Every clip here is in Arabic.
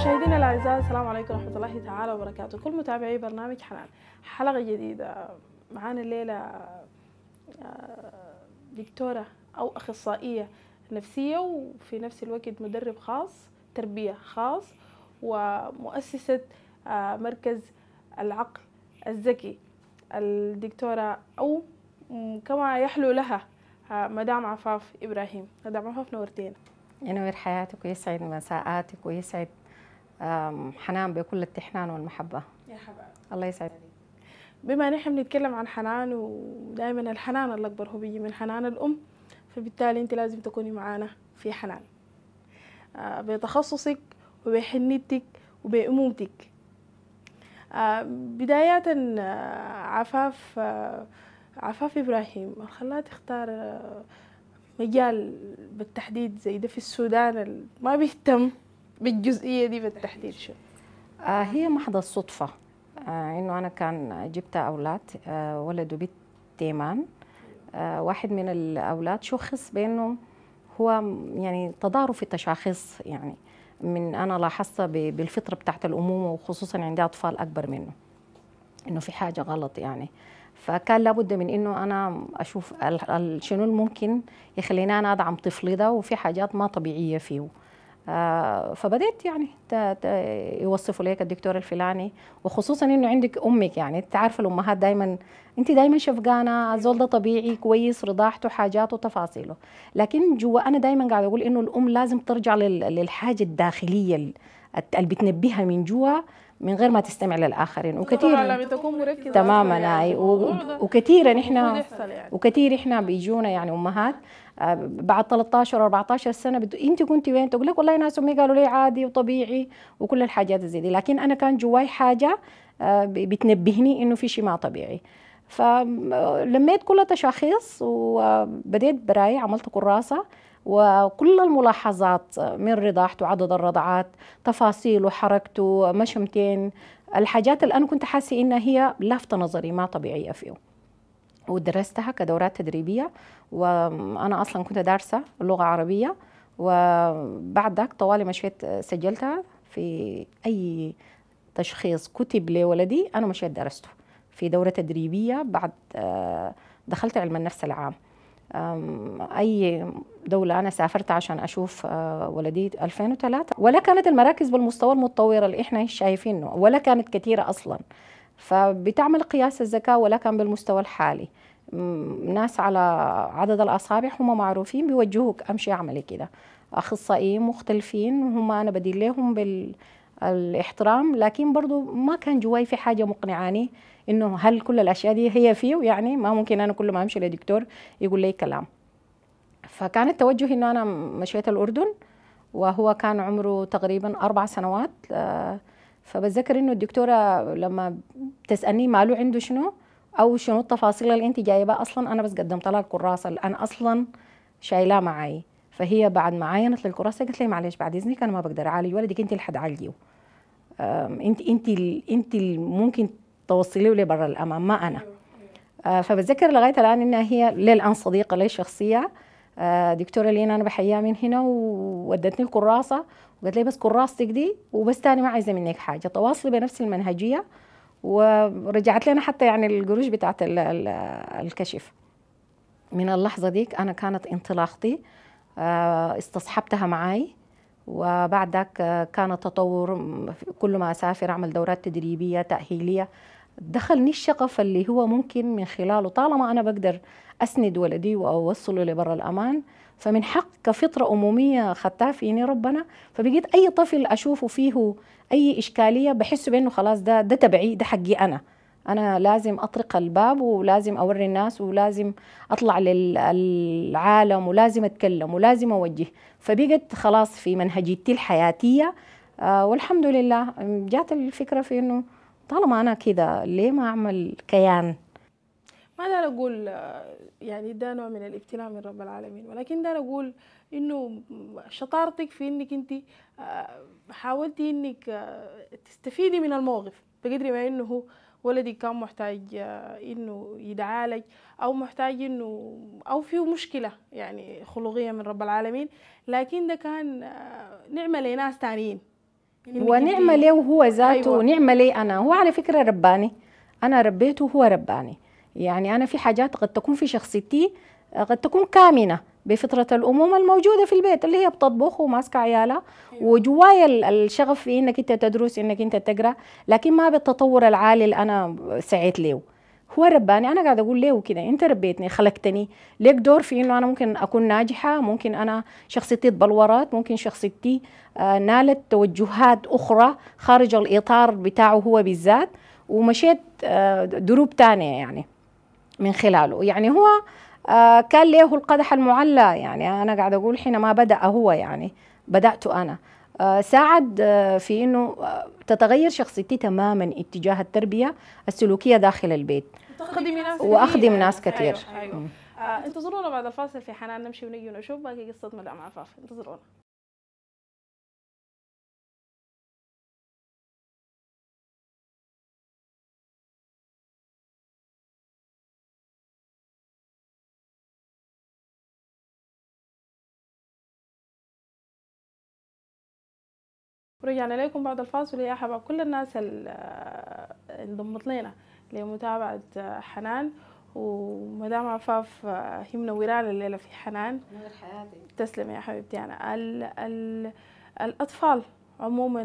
مشاهدينا الاعزاء السلام عليكم ورحمه الله تعالى وبركاته كل متابعي برنامج حنان حلقه جديده معانا الليله آه، دكتوره او اخصائيه نفسيه وفي نفس الوقت مدرب خاص تربيه خاص ومؤسسه آه، مركز العقل الذكي الدكتوره او كما يحلو لها آه، مدام عفاف ابراهيم مدام عفاف نورتينا ينور حياتك ويسعد مساءاتك ويسعد حنان بكل التحنان والمحبة يا حبايبي الله يسعدك بما نحن بنتكلم عن حنان ودائما الحنان الأكبر هو بيجي من حنان الأم فبالتالي أنت لازم تكوني معانا في حنان آه، بتخصصك وبحنيتك وبأمومتك آه، بداية آه، عفاف عفاف إبراهيم خلاه تختار مجال بالتحديد زي ده في السودان ما بيهتم بالجزئيه دي بالتحديد شو آه هي محض الصدفه آه انه انا كان جبت اولاد آه ولد وبنت تيمان آه واحد من الاولاد شخص بانه هو يعني تضارب في التشخيص يعني من انا لاحظت بالفطره بتاعت الامومه وخصوصا عند اطفال اكبر منه انه في حاجه غلط يعني فكان لابد من انه انا اشوف شنو الممكن يخليني انا ادعم طفلي ده وفي حاجات ما طبيعيه فيه آه، فبدأت يعني يوصفوا لك الدكتور الفلاني وخصوصا انه عندك امك يعني انت عارفه الامهات دائما انت دائما شفقانه الزول ده طبيعي كويس رضاعته حاجاته تفاصيله لكن جوا انا دائما قاعده اقول انه الام لازم ترجع للحاجه الداخليه اللي بتنبهها من جوا من غير ما تستمع للاخرين وكثير تكون مركزه تماما أيوة، يعني وكثير احنا يعني. وكثير احنا بيجونا يعني امهات آه، بعد 13 و 14 سنه بت... انت كنت وين؟ تقول لك والله ناس امي قالوا لي عادي وطبيعي وكل الحاجات زي دي لكن انا كان جواي حاجه آه، بتنبهني انه في شيء ما طبيعي فلميت آه، كل التشخيص وبديت براي عملت كراسه وكل الملاحظات من رضاعته عدد الرضعات تفاصيله حركته مشمتين الحاجات اللي أنا كنت حاسة إنها هي لافتة نظري ما طبيعية فيه ودرستها كدورات تدريبية وأنا أصلا كنت دارسة لغة عربية وبعد ذاك طوالي مشيت سجلتها في أي تشخيص كتب لولدي أنا مشيت درسته في دورة تدريبية بعد دخلت علم النفس العام أي دولة أنا سافرت عشان أشوف آه، ولدي 2003 ولا كانت المراكز بالمستوى المتطور اللي إحنا شايفينه ولا كانت كثيرة أصلا فبتعمل قياس الذكاء ولا كان بالمستوى الحالي ناس على عدد الأصابع هم معروفين بيوجهوك أمشي أعملي كده أخصائيين مختلفين هم أنا بديل لهم بال الاحترام لكن برضو ما كان جواي في حاجه مقنعاني انه هل كل الاشياء دي هي فيه يعني ما ممكن انا كل ما امشي لدكتور يقول لي كلام فكان التوجه انه انا مشيت الاردن وهو كان عمره تقريبا اربع سنوات آه، فبتذكر انه الدكتوره لما تسالني ماله عنده شنو او شنو التفاصيل اللي انت جايبها اصلا انا بس قدمت لها الكراسه انا اصلا شايلاه معي فهي بعد ما عاينت للكراسه قالت لي معلش بعد اذنك انا ما بقدر اعالج ولدك انت اللي حتعالجيه انت انت انت اللي ممكن توصليه لبرا الامام ما انا آه، فبتذكر لغايه الان انها هي للان صديقه لي شخصيه آه، دكتوره لينا انا بحياها من هنا وودتني الكراسه وقالت لي بس كراستك دي وبس تاني ما عايزه منك حاجه تواصلي بنفس المنهجيه ورجعت لنا حتى يعني القروش بتاعت الكشف من اللحظه ديك انا كانت انطلاقتي آه، استصحبتها معي وبعدك آه، كان تطور كل ما اسافر اعمل دورات تدريبيه تاهيليه دخلني الشغف اللي هو ممكن من خلاله طالما انا بقدر اسند ولدي واوصله لبر الامان فمن حق كفطره اموميه خدتها فيني ربنا فبقيت اي طفل اشوفه فيه اي اشكاليه بحس بانه خلاص ده ده تبعي ده حقي انا انا لازم اطرق الباب ولازم اوري الناس ولازم اطلع للعالم ولازم اتكلم ولازم اوجه فبقت خلاص في منهجيتي الحياتيه آه، والحمد لله جات الفكره في انه طالما انا كذا ليه ما اعمل كيان ماذا اقول آه، يعني ده نوع من الابتلاء من رب العالمين ولكن ده اقول انه شطارتك في انك انت آه، حاولتي انك تستفيدي من الموقف بقدر ما انه ولدي كان محتاج آه، انه يتعالج او محتاج انه او فيه مشكله يعني خلقيه من رب العالمين لكن ده كان آه، نعمه لناس تانيين ونعمه ليه وهو ذاته أيوة. ونعمه لي انا هو على فكره رباني انا ربيته وهو رباني يعني انا في حاجات قد تكون في شخصيتي قد تكون كامنه بفطرة الأمومة الموجودة في البيت اللي هي بتطبخ وماسكة عيالها أيوة. وجوايا الشغف في إنك أنت تدرس إنك أنت تقرأ لكن ما بالتطور العالي اللي أنا سعيت له هو رباني أنا قاعد أقول له كده أنت ربيتني خلقتني ليك دور في إنه أنا ممكن أكون ناجحة ممكن أنا شخصيتي تبلورات ممكن شخصيتي آه، نالت توجهات أخرى خارج الإطار بتاعه هو بالذات ومشيت آه، دروب تانية يعني من خلاله يعني هو آه، كان له القدح المعلى يعني انا قاعده اقول حينما بدا هو يعني بدات انا آه، ساعد آه، في انه تتغير شخصيتي تماما اتجاه التربيه السلوكيه داخل البيت تخدمي ناس واخدم ناس كثير أيوة أيوة. انتظرونا بعد الفاصل في حنان نمشي ونجي ونشوف باقي قصتنا مع فاف انتظرونا رجعنا يعني لكم بعد الفاصل يا حبا كل الناس اللي آه، انضمت لنا لمتابعة آه، حنان ومدام عفاف آه، هي منورانا الليلة في حنان نور حياتي تسلم يا حبيبتي أنا يعني ال ال الأطفال عموما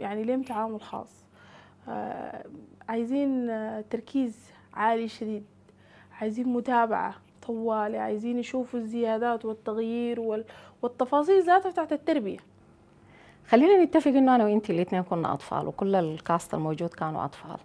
يعني لهم تعامل خاص عايزين تركيز عالي شديد عايزين متابعة طوالي عايزين يشوفوا الزيادات والتغيير والتفاصيل ذاتها بتاعت التربية خلينا نتفق انه انا وانت الاثنين كنا اطفال وكل الكاست الموجود كانوا اطفال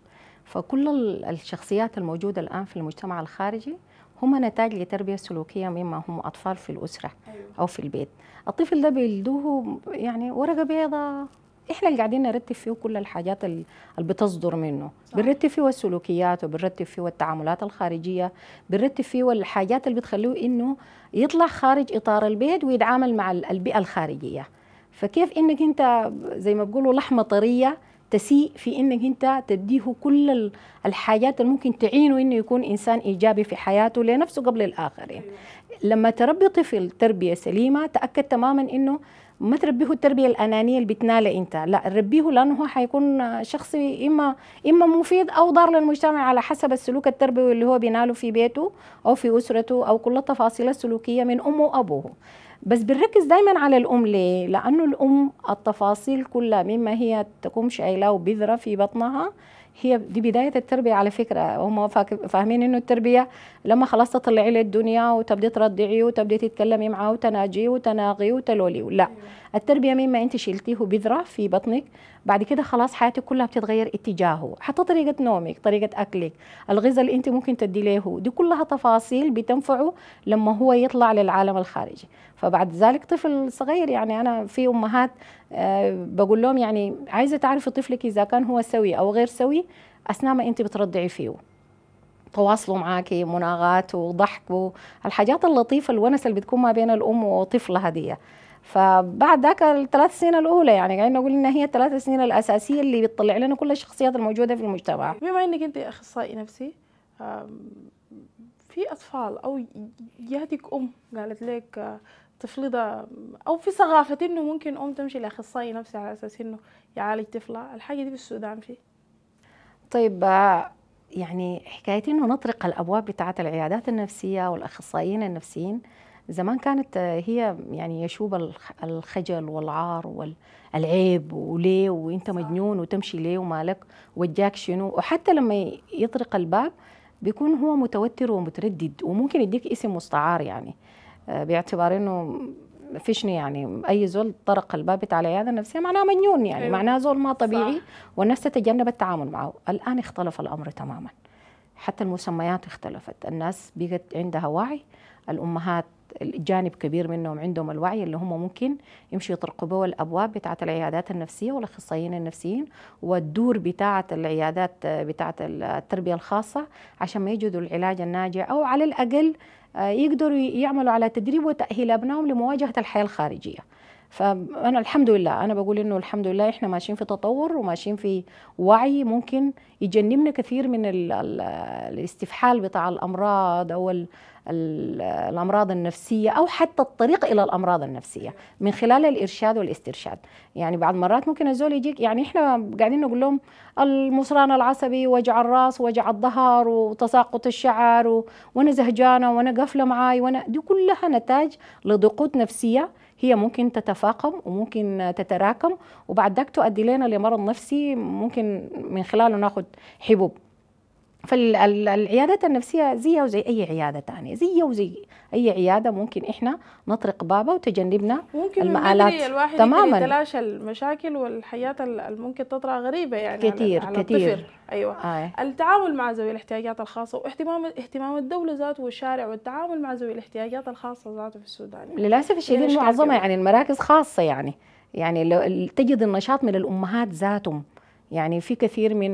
فكل الشخصيات الموجوده الان في المجتمع الخارجي هم نتاج لتربيه سلوكيه مما هم اطفال في الاسره أيوة. او في البيت الطفل ده بيلدوه يعني ورقه بيضاء احنا اللي قاعدين نرتب فيه كل الحاجات اللي بتصدر منه صح. بنرتب فيه السلوكيات وبنرتب فيه التعاملات الخارجيه بنرتب فيه الحاجات اللي بتخليه انه يطلع خارج اطار البيت ويتعامل مع البيئه الخارجيه فكيف انك انت زي ما بيقولوا لحمه طريه تسيء في انك انت تديه كل الحاجات اللي ممكن تعينه انه يكون انسان ايجابي في حياته لنفسه قبل الاخرين أيوة. لما تربي طفل تربيه سليمه تاكد تماما انه ما تربيه التربيه الانانيه اللي بتناله انت لا ربيه لانه هو حيكون شخص اما اما مفيد او ضار للمجتمع على حسب السلوك التربوي اللي هو بيناله في بيته او في اسرته او كل التفاصيل السلوكيه من امه وابوه بس بنركز دايما على الام ليه لانه الام التفاصيل كلها مما هي تقوم شايلاه وبذره في بطنها هي دي بداية التربية على فكرة هم فاهمين انه التربية لما خلاص تطلعي للدنيا وتبدي ترضعي وتبدي تتكلمي معاه وتناجي وتناغي وتلولي لا التربية مما انت شلتيه بذرة في بطنك بعد كده خلاص حياتك كلها بتتغير اتجاهه حتى طريقة نومك طريقة أكلك الغذاء اللي انت ممكن تدي له دي كلها تفاصيل بتنفعه لما هو يطلع للعالم الخارجي فبعد ذلك طفل صغير يعني أنا في أمهات آه، بقول لهم يعني عايزة تعرفي طفلك إذا كان هو سوي أو غير سوي أثناء ما أنت بترضعي فيه تواصلوا معك مناغات وضحك الحاجات اللطيفة الونس اللي بتكون ما بين الأم وطفلها دي فبعد ذاك الثلاث سنين الاولى يعني قاعدين نقول ان هي الثلاث سنين الاساسيه اللي بتطلع لنا كل الشخصيات الموجوده في المجتمع بما انك انت اخصائي نفسي في اطفال او جاتك ام قالت لك آه، ده أو في ثقافة إنه ممكن أم تمشي لأخصائي نفسي على أساس إنه يعالج طفلها الحاجة دي في السودان في طيب يعني حكاية إنه نطرق الأبواب بتاعة العيادات النفسية والأخصائيين النفسيين زمان كانت هي يعني يشوب الخجل والعار والعيب وليه وانت مجنون وتمشي ليه ومالك وجاك شنو وحتى لما يطرق الباب بيكون هو متوتر ومتردد وممكن يديك اسم مستعار يعني باعتبار انه فيشني يعني اي زول طرق الباب بتاع العياده النفسيه معناه مجنون يعني أيوه. معناه زول ما طبيعي والناس تتجنب التعامل معه الان اختلف الامر تماما حتى المسميات اختلفت الناس بقت عندها وعي الامهات جانب كبير منهم عندهم الوعي اللي هم ممكن يمشوا يطرقوا الابواب بتاعه العيادات النفسيه والاخصائيين النفسيين والدور بتاعه العيادات بتاعه التربيه الخاصه عشان ما يجدوا العلاج الناجع او على الاقل آه، يقدروا يعملوا على تدريب وتأهيل أبنائهم لمواجهة الحياة الخارجية فانا الحمد لله انا بقول انه الحمد لله احنا ماشيين في تطور وماشيين في وعي ممكن يجنبنا كثير من الـ الـ الاستفحال بتاع الامراض او الـ الـ الامراض النفسيه او حتى الطريق الى الامراض النفسيه من خلال الارشاد والاسترشاد يعني بعض مرات ممكن الزول يجيك يعني احنا قاعدين نقول لهم المصران العصبي وجع الراس وجع الظهر وتساقط الشعر وانا زهجانه وانا قافله معاي وانا دي كلها نتاج لضغوط نفسيه هي ممكن تتفاقم وممكن تتراكم وبعد ذلك تؤدي لنا لمرض نفسي ممكن من خلاله ناخد حبوب فالعيادات النفسية زيها وزي أي عيادة تانية زيها وزي أي عيادة ممكن إحنا نطرق بابها وتجنبنا ممكن المآلات ممكن الواحد تماما يتلاشى المشاكل والحياة الممكن تطلع غريبة يعني كثير على كثير أيوة آه. التعامل مع ذوي الاحتياجات الخاصة واهتمام اهتمام الدولة ذاته والشارع والتعامل مع ذوي الاحتياجات الخاصة ذاته في السودان للأسف الشديد معظمها يعني المراكز خاصة يعني يعني تجد النشاط من الأمهات ذاتهم يعني في كثير من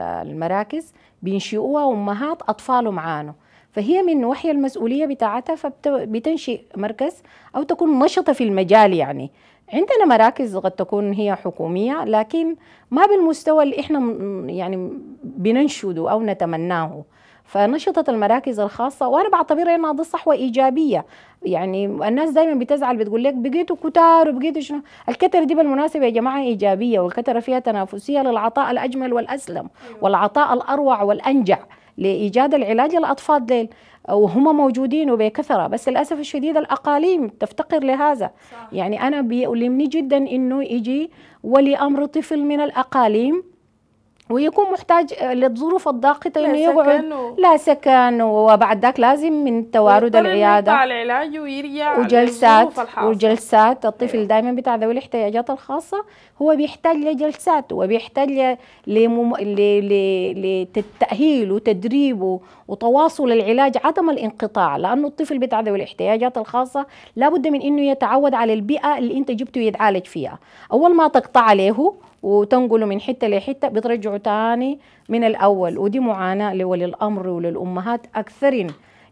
المراكز بينشئوها امهات اطفالهم عانوا فهي من وحي المسؤوليه بتاعتها فبتنشئ مركز او تكون نشطه في المجال يعني عندنا مراكز قد تكون هي حكوميه لكن ما بالمستوى اللي احنا يعني بننشده او نتمناه فنشطت المراكز الخاصه وانا بعتبرها انها دي صحوه ايجابيه يعني الناس دايما بتزعل بتقول لك بقيتوا كتار وبقيتوا شنو الكترة دي بالمناسبه يا جماعه ايجابيه والكتره فيها تنافسيه للعطاء الاجمل والاسلم والعطاء الاروع والانجع لايجاد العلاج للأطفال ديل وهم موجودين وبكثره بس للاسف الشديد الاقاليم تفتقر لهذا صح. يعني انا بيؤلمني جدا انه يجي ولي امر طفل من الاقاليم ويكون محتاج آه، للظروف الضاغطة إنه يقعد لا سكن وبعد ذاك لازم من توارد العيادة العلاج ويرجع وجلسات وجلسات الطفل أيوه. دائما بتاع ذوي الاحتياجات الخاصة هو بيحتاج لجلسات وبيحتاج لمم... ل... ل... للتأهيل وتدريبه وتواصل العلاج عدم الانقطاع لأنه الطفل بتاع ذوي الاحتياجات الخاصة لابد من إنه يتعود على البيئة اللي أنت جبته يتعالج فيها أول ما تقطع عليه وتنقله من حته لحته بترجعه تاني من الاول ودي معاناه لولي الامر وللامهات اكثر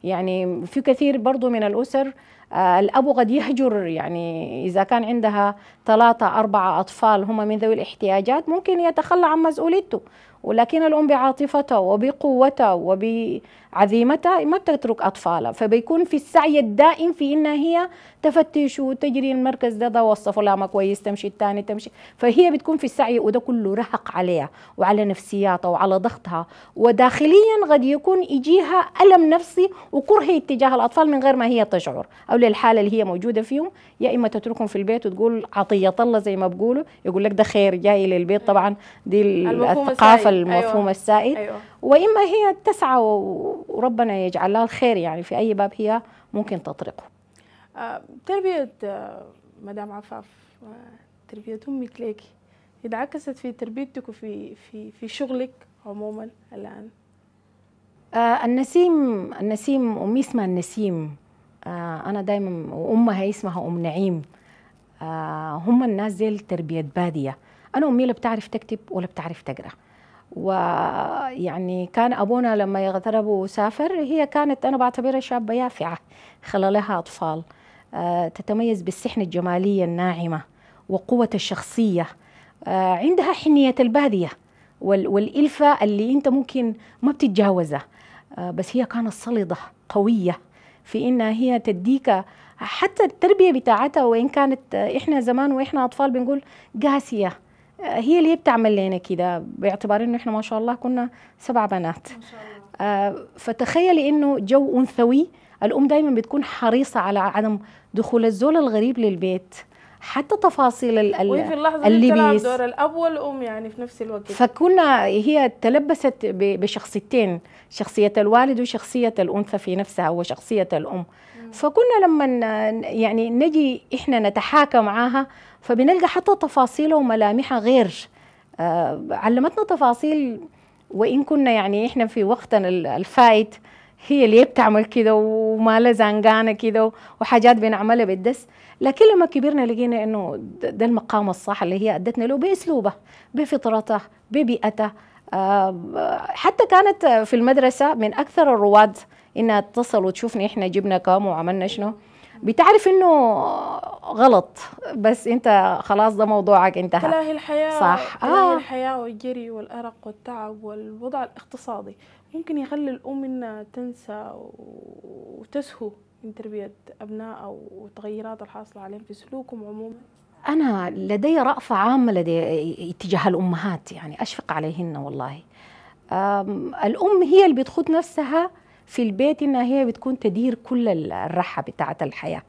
يعني في كثير برضو من الاسر آه الاب قد يهجر يعني اذا كان عندها ثلاثه اربعه اطفال هم من ذوي الاحتياجات ممكن يتخلى عن مسؤوليته ولكن الام بعاطفتها وبقوتها وب عزيمتها ما بتترك أطفالها فبيكون في السعي الدائم في إنها هي تفتش وتجري المركز ده ده وصفوا لها ما كويس تمشي الثاني تمشي فهي بتكون في السعي وده كله رهق عليها وعلى نفسياتها وعلى ضغطها وداخليا قد يكون يجيها ألم نفسي وكره اتجاه الأطفال من غير ما هي تشعر أو للحالة اللي هي موجودة فيهم يا إما تتركهم في البيت وتقول عطية الله زي ما بقولوا يقول لك ده خير جاي للبيت طبعا دي الثقافة المفهوم السائد أيوة. واما هي تسعى وربنا يجعل لها الخير يعني في اي باب هي ممكن تطرقه آه، تربيه آه، مدام عفاف تربيه امك ليك اذا عكست في تربيتك وفي في في شغلك عموما الان آه، النسيم النسيم امي اسمها النسيم انا دايما وامها اسمها ام نعيم هم الناس دي تربيه باديه انا امي لا بتعرف تكتب ولا بتعرف تقرا ويعني كان أبونا لما يغترب وسافر هي كانت أنا بعتبرها شابة يافعة خلالها أطفال آه، تتميز بالسحن الجمالية الناعمة وقوة الشخصية آه، عندها حنية البادية والإلفة اللي أنت ممكن ما بتتجاوزها آه، بس هي كانت صلدة قوية في إنها هي تديك حتى التربية بتاعتها وإن كانت إحنا زمان وإحنا أطفال بنقول قاسية هي اللي بتعمل لنا كده باعتبار انه احنا ما شاء الله كنا سبع بنات ما شاء الله. آه فتخيلي انه جو انثوي الام دايما بتكون حريصه على عدم دخول الزول الغريب للبيت حتى تفاصيل ال وهي في اللحظه اللي بتلعب دور الاب والام يعني في نفس الوقت فكنا هي تلبست بشخصيتين شخصيه الوالد وشخصيه الانثى في نفسها وشخصيه الام مم. فكنا لما يعني نجي احنا نتحاكى معاها فبنلقى حتى تفاصيله وملامحها غير آه، علمتنا تفاصيل وإن كنا يعني إحنا في وقتنا الفائت هي اللي بتعمل كده ومالها زنقانه كده وحاجات بنعملها بالدس لكن لما كبرنا لقينا انه ده المقام الصح اللي هي ادتنا له باسلوبه بفطرته ببيئته آه، حتى كانت في المدرسه من اكثر الرواد انها تتصل وتشوفني احنا جبنا كام وعملنا شنو بتعرف انه غلط بس انت خلاص ده موضوعك انتهى تلاهي الحياه صح تلاهي آه. الحياه والجري والارق والتعب والوضع الاقتصادي ممكن يخلي الام انها تنسى وتسهو من تربيه ابنائها والتغيرات الحاصله عليهم في سلوكهم عموما انا لدي رأفة عامة لدي اتجاه الامهات يعني اشفق عليهن والله الام هي اللي بتخوض نفسها في البيت انها هي بتكون تدير كل الرحه بتاعه الحياه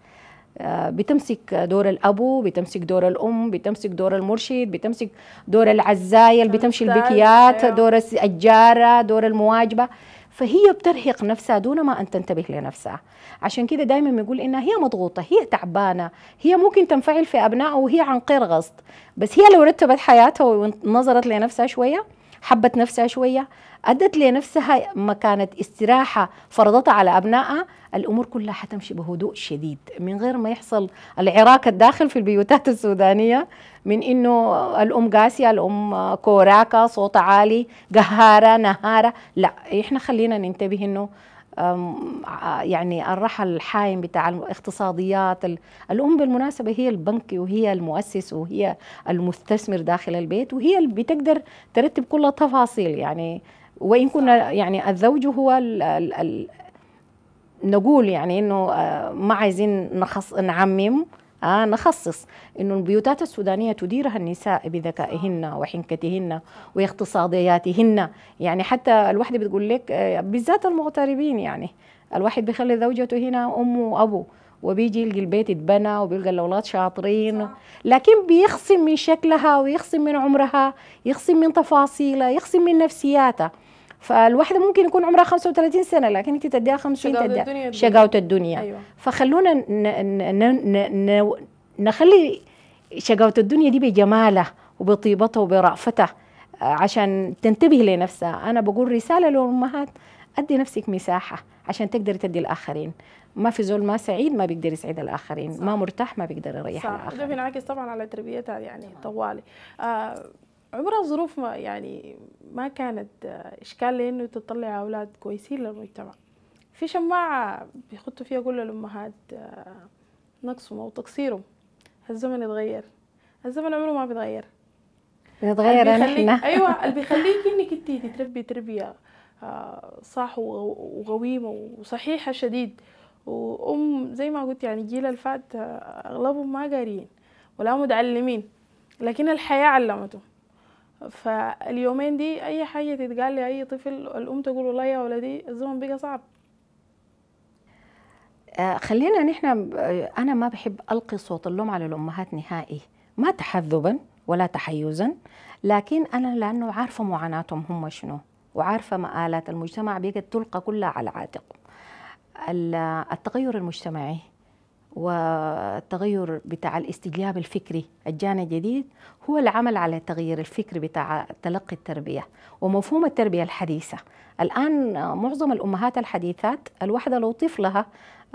آه، بتمسك دور الابو بتمسك دور الام بتمسك دور المرشد بتمسك دور العزايه اللي بتمشي البكيات أيوة. دور الجاره دور المواجبه فهي بترهق نفسها دون ما ان تنتبه لنفسها عشان كده دايما بنقول انها هي مضغوطه هي تعبانه هي ممكن تنفعل في ابنائها وهي عن قير غصب بس هي لو رتبت حياتها ونظرت لنفسها شويه حبت نفسها شوية أدت لنفسها مكانة استراحة فرضتها على أبنائها الأمور كلها حتمشي بهدوء شديد من غير ما يحصل العراك الداخل في البيوتات السودانية من إنه الأم قاسية الأم كوراكة صوت عالي قهارة نهارة لا إحنا خلينا ننتبه إنه يعني الرحل الحايم بتاع الاقتصاديات الأم بالمناسبة هي البنك وهي المؤسس وهي المستثمر داخل البيت وهي اللي بتقدر ترتب كل التفاصيل يعني وإن كنا يعني الزوج هو الـ الـ الـ نقول يعني انه آه، ما عايزين نخص نعمم آه نخصص انه البيوتات السودانيه تديرها النساء بذكائهن وحنكتهن واقتصادياتهن يعني حتى الوحده بتقول لك آه، بالذات المغتربين يعني الواحد بيخلي زوجته هنا امه وابوه وبيجي يلقى البيت اتبنى وبيلقى الاولاد شاطرين لكن بيخصم من شكلها ويخصم من عمرها يخصم من تفاصيلها يخصم من نفسياتها فالواحده ممكن يكون عمرها 35 سنه لكن انت تديها 50 تديها شقاوه الدنيا أيوة. فخلونا ن... ن... ن... نخلي شقاوه الدنيا دي بجمالها وبطيبتها وبرأفتها آه، عشان تنتبه لنفسها انا بقول رساله للامهات ادي نفسك مساحه عشان تقدري تدي الاخرين ما في زول ما سعيد ما بيقدر يسعد الاخرين صح. ما مرتاح ما بيقدر يريح صح. الاخرين ده بينعكس طبعا على تربيتها يعني طوالي آه عمرها ظروف ما يعني ما كانت آه، إشكال لأنه تطلع أولاد كويسين للمجتمع في شماعة بيخطوا فيها كل الأمهات آه، نقصهم أو تقصيرهم الزمن يتغير الزمن عمره ما بيتغير بيتغير احنا ايوه اللي بيخليك انك انت تتربي تربيه آه، صح وقويمة وصحيحه شديد وام زي ما قلت يعني الجيل الفات اغلبهم ما قاريين ولا متعلمين لكن الحياه علمتهم فاليومين دي اي حاجه تتقال لاي طفل الام تقول والله يا ولدي الزمن بقى صعب آه، خلينا نحن آه، انا ما بحب القي صوت اللوم على الامهات نهائي ما تحذبا ولا تحيزا لكن انا لانه عارفه معاناتهم هم شنو وعارفه مآلات المجتمع بقت تلقى كلها على عاتقهم التغير المجتمعي والتغير بتاع الاستجلاب الفكري الجانب الجديد هو العمل على تغيير الفكر بتاع تلقي التربية ومفهوم التربية الحديثة الآن معظم الأمهات الحديثات الواحدة لو طفلها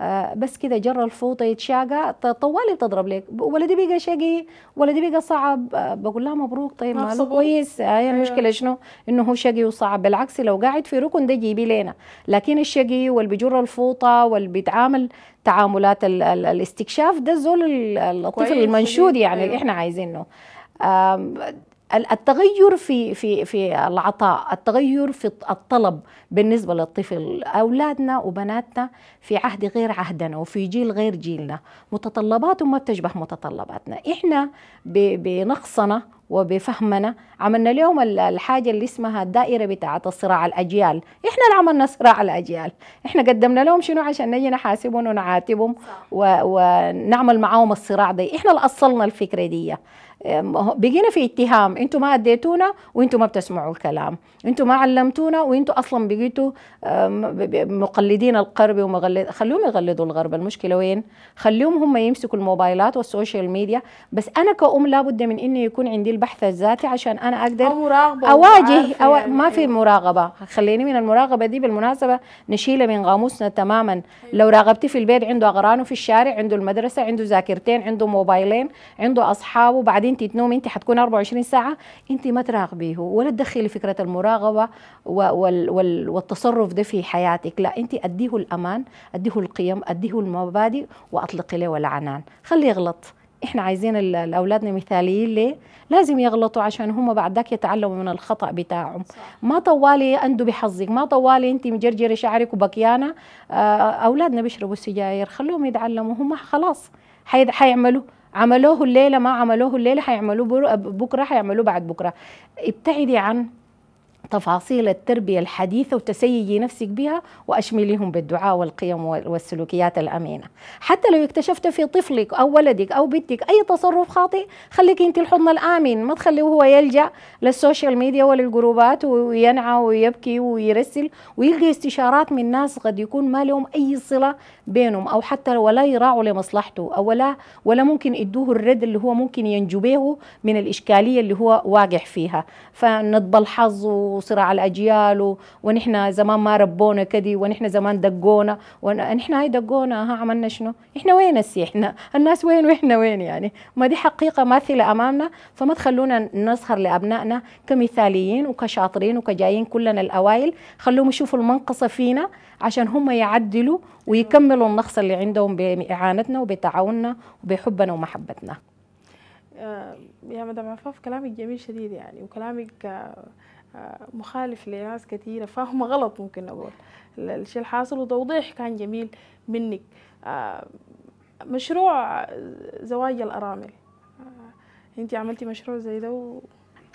آه، بس كده جر الفوطة يتشاقى طوالي بتضرب لك ولدي بقى شقي ولدي بقى صعب آه، بقول لها مبروك طيب ماله كويس هي آه، يعني أيوه. المشكلة شنو انه هو شقي وصعب بالعكس لو قاعد في ركن ده جيبي لنا لكن الشقي واللي الفوطة واللي بيتعامل تعاملات ال ال الاستكشاف ده الزول الطفل المنشود يعني اللي أيوه. احنا عايزينه التغير في في في العطاء التغير في الطلب بالنسبه للطفل اولادنا وبناتنا في عهد غير عهدنا وفي جيل غير جيلنا متطلباتهم ما بتشبه متطلباتنا احنا بنقصنا وبفهمنا عملنا لهم الحاجه اللي اسمها الدائره بتاعه الصراع الاجيال احنا اللي عملنا صراع الاجيال احنا قدمنا لهم شنو عشان نجي نحاسبهم ونعاتبهم و... ونعمل معاهم الصراع ده احنا اللي اصلنا الفكره دي بقينا في اتهام انتم ما اديتونا وانتم ما بتسمعوا الكلام انتم ما علمتونا وانتم اصلا بقيتوا مقلدين القرب ومغلد خليهم يغلدوا الغرب المشكله وين خليهم هم يمسكوا الموبايلات والسوشيال ميديا بس انا كأم لابد من اني يكون عندي البحث الذاتي عشان انا اقدر أو مراغبة اواجه أو يعني ما في مراقبه خليني من المراقبه دي بالمناسبه نشيلها من قاموسنا تماما لو راغبتي في البيت عنده اغرانه في الشارع عنده المدرسه عنده ذاكرتين عنده موبايلين عنده اصحابه بعدين تتنوم انت حتكون 24 ساعه انت ما تراقبيه ولا تدخلي فكره المراقبه والتصرف ده في حياتك لا انت اديه الامان اديه القيم اديه المبادئ واطلقي له العنان خليه يغلط احنا عايزين الاولادنا مثاليين ليه لازم يغلطوا عشان هم بعد يتعلموا من الخطا بتاعهم صح. ما طوالي اندو بحظك ما طوالي انت مجرجره شعرك وبكيانه آه، اولادنا بيشربوا السجاير خلوهم يتعلموا هم خلاص حيعملوا عملوه الليله ما عملوه الليله حيعملوه بكره حيعملوه بعد بكره ابتعدي عن تفاصيل التربية الحديثة وتسيجي نفسك بها وأشمليهم بالدعاء والقيم والسلوكيات الأمينة حتى لو اكتشفت في طفلك أو ولدك أو بنتك أي تصرف خاطئ خليك أنت الحضن الآمن ما تخليه هو يلجأ للسوشيال ميديا وللجروبات وينعى ويبكي ويرسل ويلقى استشارات من ناس قد يكون ما لهم أي صلة بينهم أو حتى ولا يراعوا لمصلحته أو ولا ولا ممكن يدوه الرد اللي هو ممكن ينجو به من الإشكالية اللي هو واقع فيها فنضب الحظ وصراع الاجيال ونحن زمان ما ربونا كدي ونحن زمان دقونا ونحن هاي دقونا ها عملنا شنو احنا وين هسي احنا الناس وين واحنا وين يعني ما دي حقيقه ماثله امامنا فما تخلونا نظهر لابنائنا كمثاليين وكشاطرين وكجايين كلنا الاوائل خلوهم يشوفوا المنقصه فينا عشان هم يعدلوا ويكملوا النقص اللي عندهم باعانتنا وبتعاوننا وبحبنا ومحبتنا آه، يا مدام عفاف كلامك جميل شديد يعني وكلامك آه، مخالف لناس كثيرة فهم غلط ممكن أقول الشيء الحاصل وتوضيح كان جميل منك آه، مشروع زواج الأرامل آه، أنت عملتي مشروع زي ده و...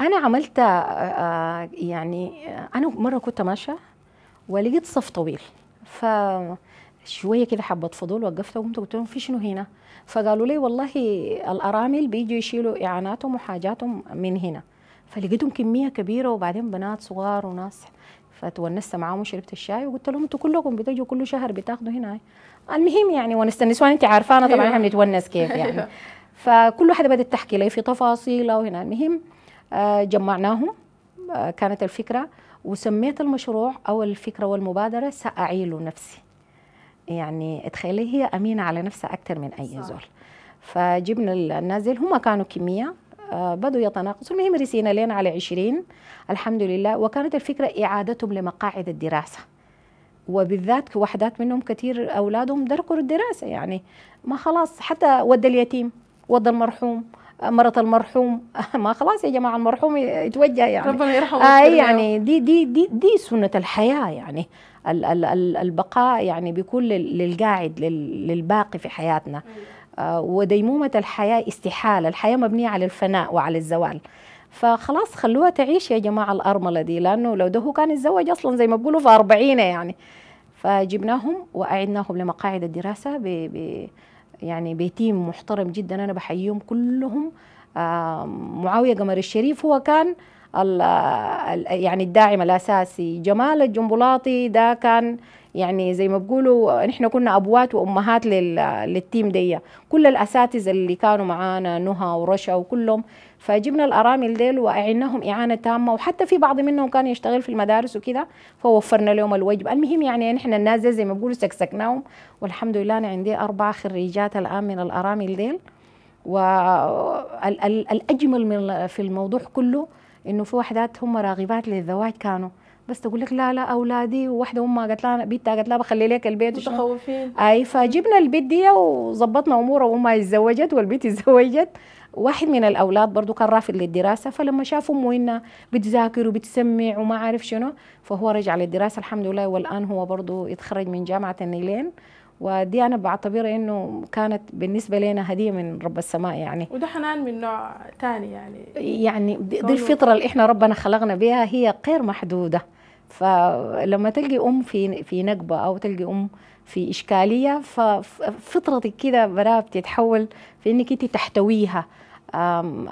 أنا عملت آه، يعني أنا مرة كنت ماشية ولقيت صف طويل ف شويه كده حبه فضول وقفت وقمت قلت لهم في شنو هنا فقالوا لي والله الارامل بيجوا يشيلوا اعاناتهم وحاجاتهم من هنا فلقيتهم كميه كبيره وبعدين بنات صغار وناس فتونست معاهم وشربت الشاي وقلت لهم انتوا كلكم بتجوا كل شهر بتاخذوا هنا المهم يعني ونست النسوان انت عارفانا طبعا أيوة. احنا بنتونس كيف يعني أيوة. فكل واحده بدات تحكي لي في تفاصيلها وهنا المهم آه، جمعناهم آه، كانت الفكره وسميت المشروع او الفكره والمبادره ساعيل نفسي يعني تخيلي هي امينه على نفسها اكثر من اي زول فجبنا النازل هم كانوا كميه بدوا يتناقصوا المهم رسينا لين على 20 الحمد لله وكانت الفكرة إعادتهم لمقاعد الدراسة وبالذات وحدات منهم كثير أولادهم دركوا الدراسة يعني ما خلاص حتى ود اليتيم ود المرحوم مرة المرحوم ما خلاص يا جماعة المرحوم يتوجه يعني ربنا يرحمه آه يعني دي دي دي دي سنة الحياة يعني ال ال البقاء يعني بكل للقاعد للباقي في حياتنا آه، وديمومة الحياة استحالة الحياة مبنية على الفناء وعلى الزوال فخلاص خلوها تعيش يا جماعة الأرملة دي لأنه لو ده هو كان يتزوج أصلا زي ما بيقولوا في أربعينة يعني فجبناهم وأعدناهم لمقاعد الدراسة ب يعني بيتيم محترم جدا أنا بحييهم كلهم آه، معاوية قمر الشريف هو كان يعني الداعم الأساسي جمال الجنبلاطي ده كان يعني زي ما بقولوا نحن كنا ابوات وامهات للتيم دي كل الاساتذه اللي كانوا معانا نهى ورشا وكلهم فجبنا الارامل ديل واعناهم اعانه تامه وحتى في بعض منهم كان يشتغل في المدارس وكذا فوفرنا لهم الوجب المهم يعني نحن الناس زي ما بقولوا سكسكناهم والحمد لله انا عندي اربع خريجات الان من الارامل ديل والاجمل في الموضوع كله انه في وحدات هم راغبات للزواج كانوا بس تقول لك لا لا اولادي وواحده امها قالت لها بيتها قالت لها بخلي لك البيت متخوفين اي فجبنا البيت دي وظبطنا امورها وامها اتزوجت والبيت اتزوجت واحد من الاولاد برضو كان رافض للدراسه فلما شاف امه انها بتذاكر وبتسمع وما عارف شنو فهو رجع للدراسه الحمد لله والان هو برضو يتخرج من جامعه النيلين ودي انا بعتبرها انه كانت بالنسبه لنا هديه من رب السماء يعني وده حنان من نوع ثاني يعني يعني دي الفطره اللي احنا ربنا خلقنا بها هي غير محدوده فلما تلقي ام في في نقبه او تلقي ام في اشكاليه ففطرتك كده براها بتتحول في انك انت تحتويها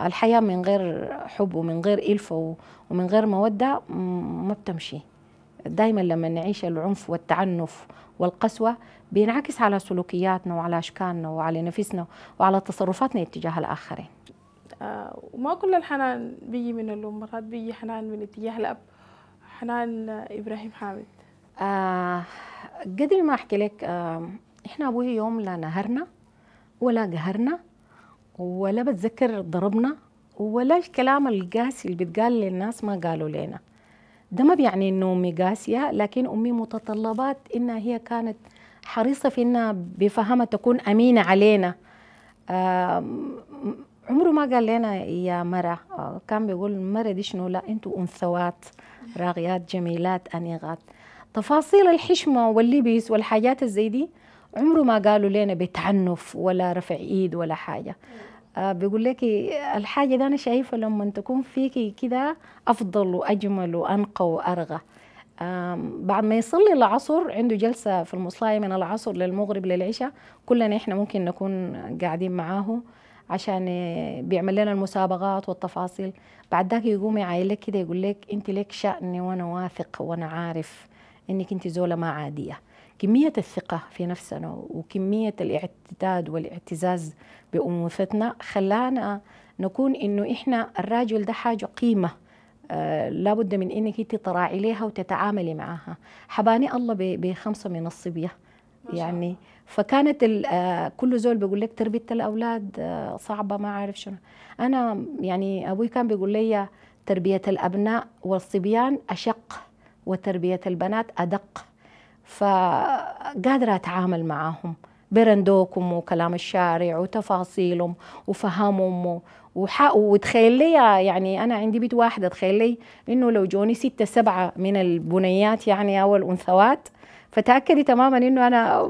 الحياه من غير حب ومن غير الفه ومن غير موده ما بتمشي دايما لما نعيش العنف والتعنف والقسوه بينعكس على سلوكياتنا وعلى اشكالنا وعلى نفسنا وعلى تصرفاتنا تجاه الاخرين آه وما كل الحنان بيجي من الام مرات بيجي حنان من اتجاه الاب حنان ابراهيم حامد آه قدر ما احكي لك آه احنا ابوي يوم لا نهرنا ولا قهرنا ولا بتذكر ضربنا ولا الكلام القاسي اللي بتقال للناس ما قالوا لنا ده ما بيعني انه امي قاسيه لكن امي متطلبات انها هي كانت حريصه في انها بفهمها تكون امينه علينا آه عمره ما قال لنا يا مرة آه، كان بيقول مرة دي شنو لا انتوا انثوات راغيات جميلات أنيقات تفاصيل الحشمة واللبس والحاجات الزي دي عمره ما قالوا لنا بتعنف ولا رفع ايد ولا حاجه آه بيقول لك الحاجه دي انا شايفه لما تكون فيكي كده افضل واجمل وانقى وارغى بعد ما يصلي العصر عنده جلسه في المصلايه من العصر للمغرب للعشاء كلنا احنا ممكن نكون قاعدين معاه عشان بيعمل لنا المسابقات والتفاصيل بعد ذاك يقوم يعايل لك كده يقول لك انت لك شأن وانا واثق وانا عارف انك انت زوله ما عاديه كميه الثقه في نفسنا وكميه الاعتداد والاعتزاز بانوثتنا خلانا نكون انه احنا الراجل ده حاجه قيمه آه لابد من انك انت تراعي ليها وتتعاملي معاها حباني الله بخمسه من الصبيه يعني فكانت آه، كل زول بيقول لك تربيه الاولاد آه، صعبه ما عارف شنو انا يعني ابوي كان بيقول لي تربيه الابناء والصبيان اشق وتربيه البنات ادق فقادره اتعامل معاهم برندوكم وكلام الشارع وتفاصيلهم وفهمهم وتخيل لي يعني انا عندي بيت واحده تخيل لي انه لو جوني ستة سبعة من البنيات يعني او الانثوات فتاكدي تماما انه انا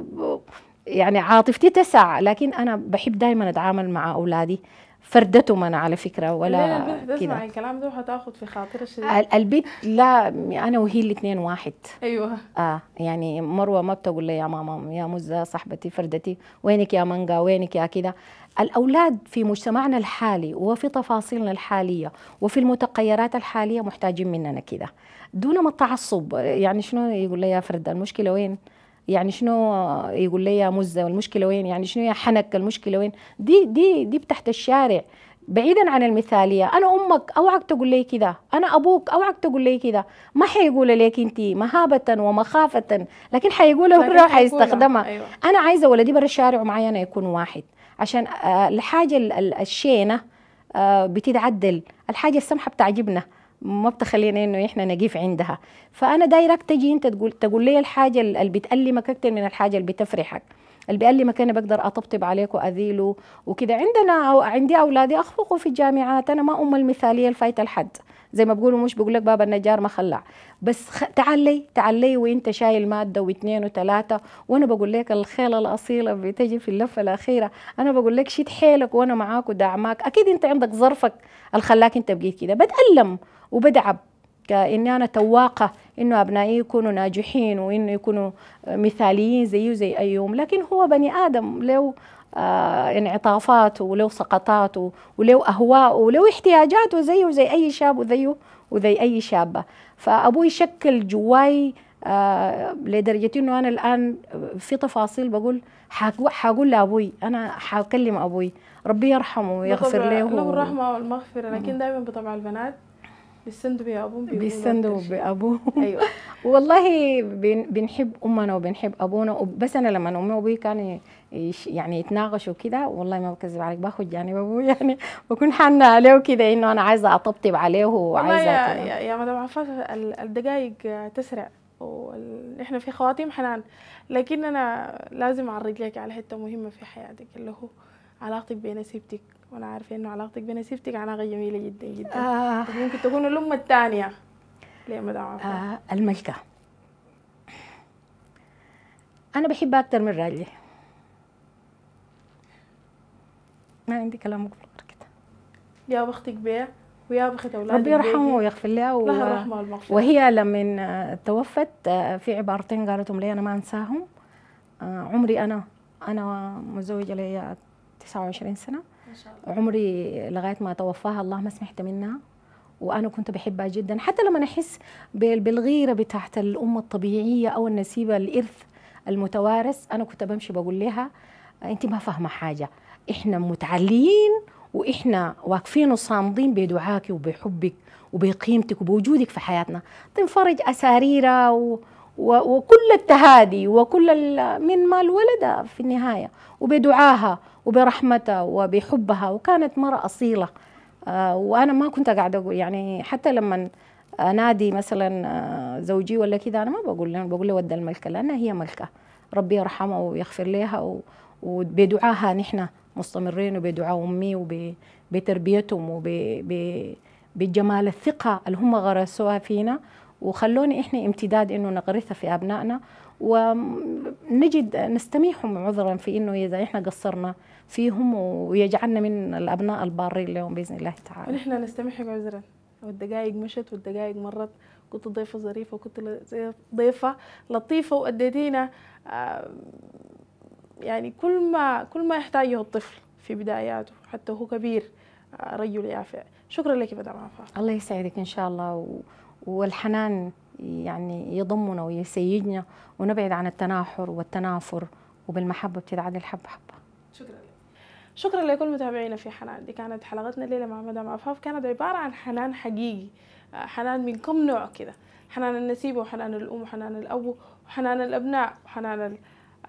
يعني عاطفتي تسع لكن انا بحب دائما اتعامل مع اولادي فردتهم انا على فكره ولا كده الكلام ده هتاخد في خاطر الشديد البيت لا انا وهي الاثنين واحد ايوه اه يعني مروه ما بتقول لي يا ماما يا مزه صاحبتي فردتي وينك يا مانجا وينك يا كده الاولاد في مجتمعنا الحالي وفي تفاصيلنا الحاليه وفي المتغيرات الحاليه محتاجين مننا كده دون ما التعصب يعني شنو يقول لي يا فرده المشكله وين يعني شنو يقول لي يا مزه والمشكله وين يعني شنو يا حنك المشكله وين دي دي دي بتحت الشارع بعيدا عن المثاليه انا امك اوعك تقول لي كذا انا ابوك اوعك تقول لي كذا ما حيقول لك انت مهابه ومخافه لكن حيقولها هو حيستخدمها أيوة. انا عايزه ولدي برا الشارع معي انا يكون واحد عشان آه، الحاجه الشينه آه، بتتعدل الحاجه السمحه بتعجبنا ما بتخلينا انه احنا نقيف عندها فانا دايرك تجي انت تقول تقول لي الحاجه اللي بتألمك اكثر من الحاجه اللي بتفرحك اللي لي مكاني بقدر أطبطب عليك وأذيله وكذا عندنا أو عندي أولادي أخفقوا في الجامعات أنا ما أم المثالية الفايتة الحد زي ما بيقولوا مش بقول لك باب النجار ما خلع بس خ... تعلي لي وانت شايل ماده واثنين وثلاثه وانا بقول لك الخيل الاصيله بتجي في اللفه الاخيره انا بقول لك شد حيلك وانا معاك ودعماك اكيد انت عندك ظرفك الخلاك انت بقيت كده بتالم وبدعب كاني انا تواقه انه ابنائي يكونوا ناجحين وانه يكونوا مثاليين زيه زي ايهم لكن هو بني ادم له آه انعطافاته وله سقطاته وله اهواءه وله احتياجاته زيه زي اي شاب وزيه وزي اي شابه فابوي شكل جواي آه لدرجه انه انا الان في تفاصيل بقول حقول لابوي انا حكلم ابوي ربي يرحمه ويغفر له له الرحمه والمغفره لكن دائما بطبع البنات بيستندوا بأبوهم بيستندوا بأبوهم أيوة والله بنحب أمنا وبنحب أبونا بس أنا لما أمي وأبوي كانوا يعني يتناقشوا كده والله ما بكذب عليك باخد جانب أبوي يعني بكون حنة عليه وكده إنه أنا عايزة أطبطب عليه وعايزة يا, يا, مدام عفاف الدقايق تسرع ونحن في خواتيم حنان لكن أنا لازم أعرض لك على حتة مهمة في حياتك اللي هو علاقتك بين سيبتك وانا عارفه انه علاقتك بنسيبتك علاقه جميله جدا جدا آه ممكن طيب تكون الام الثانيه ليه ما آه الملكه انا بحبها اكثر من راجلي ما عندي كلام اكبر كده يا بختك بيه ويا بخت اولادك ربي يرحمه ويغفر لها و... لها الرحمه والمغفره وهي لما توفت آه، في عبارتين قالتهم لي انا ما انساهم آه، عمري انا انا مزوجه لي 29 سنه شاء الله. عمري لغايه ما توفاها الله ما سمحت منها وانا كنت بحبها جدا حتى لما نحس بالغيره بتاعت الام الطبيعيه او النسيبه الارث المتوارث انا كنت بمشي بقول لها انت ما فاهمه حاجه احنا متعليين واحنا واقفين وصامدين بدعاكي وبحبك وبقيمتك وبوجودك في حياتنا تنفرج اساريره و... و... وكل التهادي وكل ال... من مال ولدها في النهايه وبدعاها وبرحمتها وبحبها وكانت مرة أصيلة آه، وأنا ما كنت قاعدة أقول يعني حتى لما نادي مثلا آه، زوجي ولا كذا أنا ما بقول له بقول له ود الملكة لأنها هي ملكة ربي يرحمها ويغفر لها و... وبدعاها نحن مستمرين وبدعاء أمي وبتربيتهم وبجمال الثقة اللي هم غرسوها فينا وخلوني إحنا امتداد إنه نغرسها في أبنائنا ونجد نستميحهم عذرا في انه اذا احنا قصرنا فيهم ويجعلنا من الابناء البارين لهم باذن الله تعالى. ونحن نستميحهم عذرا والدقائق مشت والدقائق مرت كنت ضيفة ظريفة وكنت ضيفة لطيفة وأديتينا يعني كل ما كل ما يحتاجه الطفل في بداياته حتى هو كبير آه، رجل يافع شكرا لك يا عفاف الله يسعدك إن شاء الله والحنان يعني يضمنا ويسيدنا ونبعد عن التناحر والتنافر وبالمحبة بتتعدل حبة حبة شكرا لك شكرا لكل متابعينا في حنان دي كانت حلقتنا الليلة مع مدام عفاف كانت عبارة عن حنان حقيقي آه، حنان من كم نوع كده حنان النسيبة وحنان الأم وحنان الأب وحنان الأبناء وحنان ال...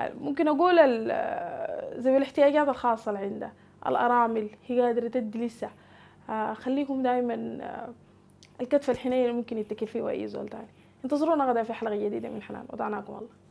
آه، ممكن أقول زي آه، الاحتياجات الخاصة اللي عندها الأرامل هي قادرة تدي لسه خليكم دائما الكتف الحنين ممكن يتكل فيه أي زول تاني انتظرونا غدا في حلقه جديده من حنان وضعناكم الله